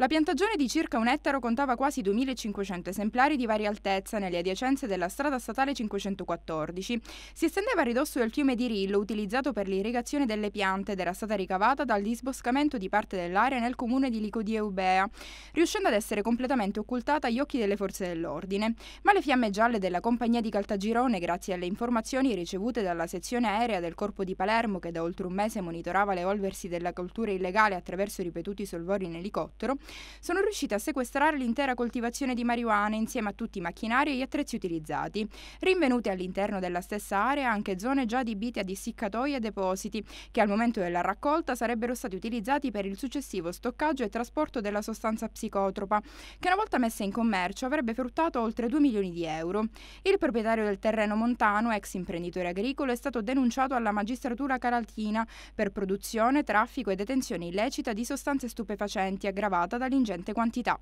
La piantagione di circa un ettaro contava quasi 2.500 esemplari di varia altezza nelle adiacenze della strada statale 514. Si estendeva a ridosso del fiume di Rillo, utilizzato per l'irrigazione delle piante ed era stata ricavata dal disboscamento di parte dell'area nel comune di Licodie Eubea, riuscendo ad essere completamente occultata agli occhi delle forze dell'ordine. Ma le fiamme gialle della compagnia di Caltagirone, grazie alle informazioni ricevute dalla sezione aerea del corpo di Palermo, che da oltre un mese monitorava l'evolversi della coltura illegale attraverso ripetuti solvori in elicottero, sono riusciti a sequestrare l'intera coltivazione di marijuana insieme a tutti i macchinari e gli attrezzi utilizzati. Rinvenute all'interno della stessa area anche zone già adibite ad essiccatoi e depositi, che al momento della raccolta sarebbero stati utilizzati per il successivo stoccaggio e trasporto della sostanza psicotropa, che una volta messa in commercio avrebbe fruttato oltre 2 milioni di euro. Il proprietario del terreno montano, ex imprenditore agricolo, è stato denunciato alla magistratura caraltina per produzione, traffico e detenzione illecita di sostanze stupefacenti aggravata dall'ingente quantità.